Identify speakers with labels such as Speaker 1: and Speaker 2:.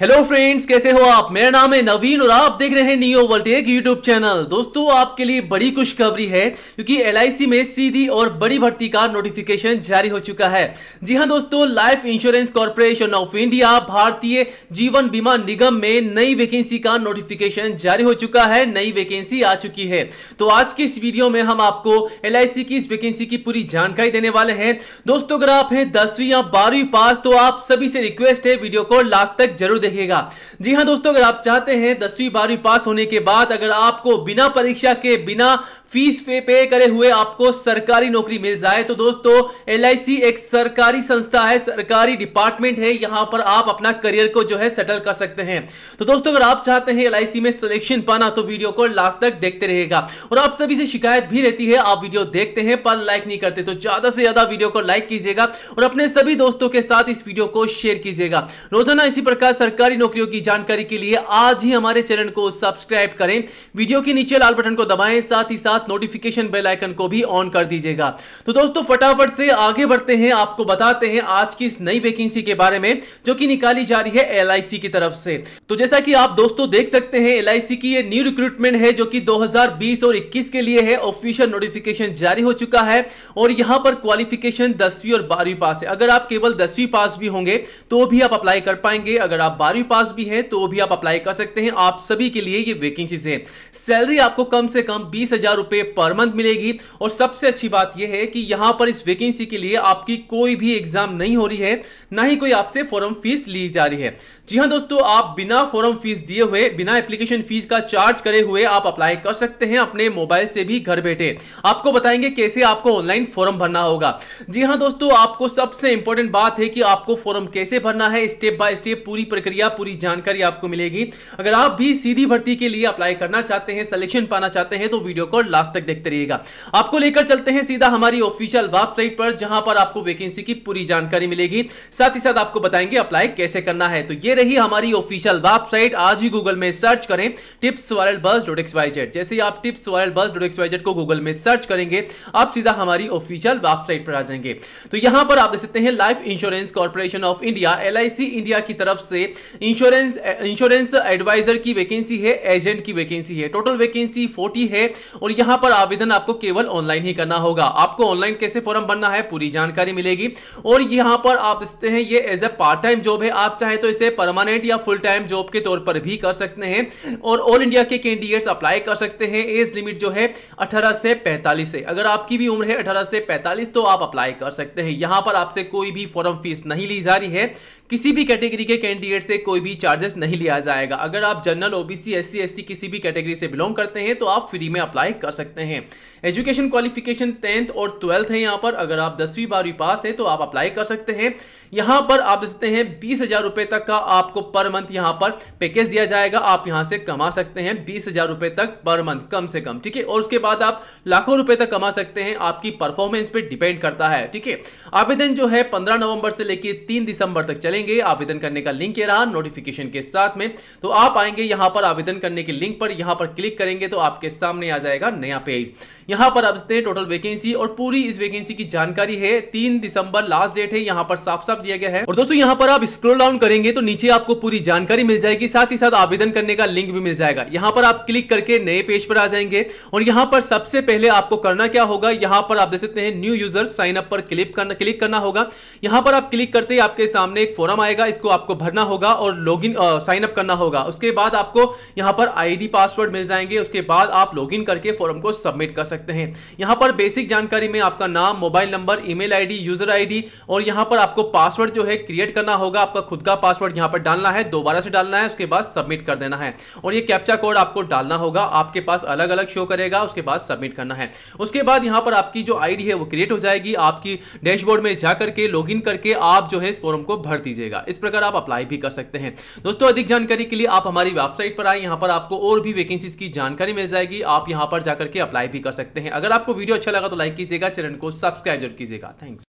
Speaker 1: hello friends कैसे हो आप मेरा नाम है नवीन और आप देख रहे हैं नियो वोल्टेक यूट्यूब चैनल दोस्तों आपके लिए बड़ी खुशखबरी है क्योंकि एल में सीधी और बड़ी भर्ती का नोटिफिकेशन जारी हो चुका है जी हां दोस्तों life insurance corporation of India भारतीय जीवन बीमा निगम में नई वैकेंसी का नोटिफिकेशन जारी हो चुका है नई वैकेंसी आ चुकी है तो आज के इस वीडियो में हम आपको एल की इस वैकेंसी की पूरी जानकारी देने वाले हैं दोस्तों अगर आप हैं दसवीं या बारहवीं पास तो आप सभी से रिक्वेस्ट है वीडियो को लास्ट तक जरूर देखिएगा जी हाँ दोस्तों अगर आप चाहते हैं दसवीं बारहवीं पास होने के बाद अगर आपको बिना परीक्षा के बिना फीस पे करे हुए आपको सरकारी नौकरी मिल जाए तो दोस्तों एल एक सरकारी संस्था है सरकारी डिपार्टमेंट है यहां पर आप अपना करियर को जो है सेटल कर सकते हैं तो दोस्तों अगर आप चाहते हैं एल में सिलेक्शन पाना तो वीडियो को लास्ट तक देखते रहेगा और आप सभी से शिकायत भी रहती है आप वीडियो देखते हैं पर लाइक नहीं करते तो ज्यादा से ज्यादा वीडियो को लाइक कीजिएगा और अपने सभी दोस्तों के साथ इस वीडियो को शेयर कीजिएगा रोजाना इसी प्रकार सरकार सरकारी नौकरियों की जानकारी के लिए आज ही हमारे चैनल को सब्सक्राइब करें वीडियो के नीचे लाल बटन को दबाएं साथ ही साथ नोटिफिकेशन बेल आइकन को भी ऑन कर दीजिएगा तो दोस्तों फटाफट से आगे बढ़ते हैं आपको बताते हैं आज की इस नई वैकेंसी के बारे में जो की निकाली जा रही है एल की तरफ से तो जैसा की आप दोस्तों देख सकते हैं एल की ये न्यू रिक्रूटमेंट है जो की दो और इक्कीस के लिए है ऑफिशियल नोटिफिकेशन जारी हो चुका है और यहां पर क्वालिफिकेशन दसवीं और बारहवीं पास है अगर आप केवल दसवीं पास भी होंगे तो भी आप अप्लाई कर पाएंगे अगर आप बारहवीं पास भी है तो भी आप अप्लाई कर सकते हैं आप सभी के लिए ये वैकेंसीज हैं सैलरी आपको कम से कम बीस हजार रुपए पर मंथ मिलेगी और सबसे अच्छी बात यह है कि यहां पर इस वैकेंसी के लिए आपकी कोई भी एग्जाम नहीं हो रही है ना ही कोई आपसे फॉरम फीस ली जा रही है जी हाँ दोस्तों आप बिना फॉर्म फीस दिए हुए बिना एप्लीकेशन फीस का चार्ज करे हुए आप अप्लाई कर सकते हैं अपने मोबाइल से भी घर बैठे आपको बताएंगे कैसे आपको ऑनलाइन फॉर्म भरना होगा जी हाँ दोस्तों आपको सबसे इंपॉर्टेंट बात है कि आपको फॉर्म कैसे भरना है स्टेप बाय स्टेप पूरी प्रक्रिया पूरी जानकारी आपको मिलेगी अगर आप भी सीधी भर्ती के लिए अप्लाई करना चाहते हैं सिलेक्शन पाना चाहते हैं तो वीडियो को लास्ट तक देखते रहिएगा आपको लेकर चलते हैं सीधा हमारी ऑफिशियल वेबसाइट पर जहां पर आपको वैकेंसी की पूरी जानकारी मिलेगी साथ ही साथ आपको बताएंगे अप्लाई कैसे करना है तो ये रही हमारी ऑफिशियल वेबसाइट आज ही गूगल में सर्च करें tips viral bus dot X Y Z जैसे ही आप tips viral bus dot X Y Z को गूगल में सर्च करेंगे आप सीधा हमारी ऑफिशियल वेबसाइट पर आ जाएंगे तो यहां पर आप देख सकते हैं life insurance corporation of India L India की तरफ से इंश्योरेंस इंश्योरेंस एडवाइजर की वैकेंसी है एजेंट की वैकेंसी है टोटल वैकेंसी फोर्टी है और यहां पर आवेदन आपको केवल ऑनलाइन ही करना होगा आपको ऑनलाइन कैसे फॉर्म बनना है पूरी जानकारी मिलेगी और यहां पर आप देखते हैं ये as a part time job है आप चाहे तो इसे पर परमानेंट या फुल टाइम जॉब के तौर पर भी कर सकते हैं और ऑल इंडिया के कैंडिडेट्स अप्लाई कर सकते हैं एज लिमिट जो है 18 से 45 है अगर आपकी भी उम्र है 18 से 45 तो आप अप्लाई कर सकते हैं यहां पर आपसे कोई भी फॉर्म फीस नहीं ली जा रही है किसी भी कैटेगरी के कैंडिडेट से कोई भी चार्जेस नहीं लिया जाएगा अगर आप जनरल ओबीसी एस सी किसी भी कैटेगरी से बिलोंग करते हैं तो आप फ्री में अप्लाई कर सकते हैं एजुकेशन क्वालिफिकेशन टेंथ और ट्वेल्थ है यहाँ पर अगर आप दसवीं बारहवीं पास है तो आप अप्लाई कर सकते हैं यहाँ पर आप देखते हैं बीस हजार रुपए तक का आपको पर मंथ यहां पर पैकेज दिया जाएगा आप यहां से कमा सकते हैं बीस हजार रुपए तक पर मंथ कम से कम ठीक है और उसके बाद आप लाखों रुपए तक कमा सकते हैं आपकी परफॉर्मेंस पे डिपेंड करता है ठीक है आवेदन जो है पंद्रह नवंबर से लेकर तीन दिसंबर तक चलेंगे आवेदन करने का लिंक ये रहा नोटिफिकेशन के साथ में तो आप आएंगे यहां पर आवेदन करने के लिंक पर यहां पर क्लिक करेंगे तो आपके सामने आ जाएगा नया पेज यहां पर अब टोटल वैकेंसी और पूरी इस वैकेंसी की जानकारी है तीन दिसंबर लास्ट डेट है यहां पर साफ साफ दिया गया है और दोस्तों यहां पर आप स्क्रोल डाउन करेंगे तो नीचे नीचे आपको पूरी जानकारी मिल जाएगी साथ ही साथ आवेदन करने का लिंक भी मिल जाएगा यहाँ पर आप क्लिक करके नए पेज पर आ जाएंगे और यहाँ पर सबसे पहले आपको करना क्या होगा यहाँ पर आप देख सकते हैं न्यू यूजर साइन अप पर क्लिक करना क्लिक करना होगा यहाँ पर आप क्लिक करते ही आपके सामने एक फॉर्म आएगा इसको आपको भरना होगा और लॉग इन साइन अप करना होगा उसके बाद आपको यहाँ पर आईडी पासवर्ड मिल जाएंगे उसके बाद आप लॉग इन करके फॉर्म को सबमिट कर सकते हैं यहाँ पर बेसिक जानकारी में आपका नाम mobile number email ID user ID और यहाँ पर आपको पासवर्ड जो है क्रिएट करना होगा आपका खुद का पासवर्ड यहाँ यहां पर डालना है दोबारा से डालना है उसके बाद सबमिट कर देना है और ये कैप्चा कोड आपको डालना होगा आपके पास अलग अलग शो करेगा उसके बाद सबमिट करना है उसके बाद यहां पर आपकी जो आईडी है वो क्रिएट हो जाएगी आपकी डैशबोर्ड में जाकर के लॉग करके आप जो है इस फॉर्म को भर दीजिएगा इस प्रकार आप अप्लाई भी कर सकते हैं दोस्तों अधिक जानकारी के लिए आप हमारी वेबसाइट पर आए यहां पर आपको और भी वैकेंसीज की जानकारी मिल जाएगी आप यहां पर जाकर के अप्लाई भी कर सकते हैं अगर आपको वीडियो अच्छा लगा तो लाइक कीजिएगा चैनल को सब्सक्राइब जरूर कीजिएगा थैंक्स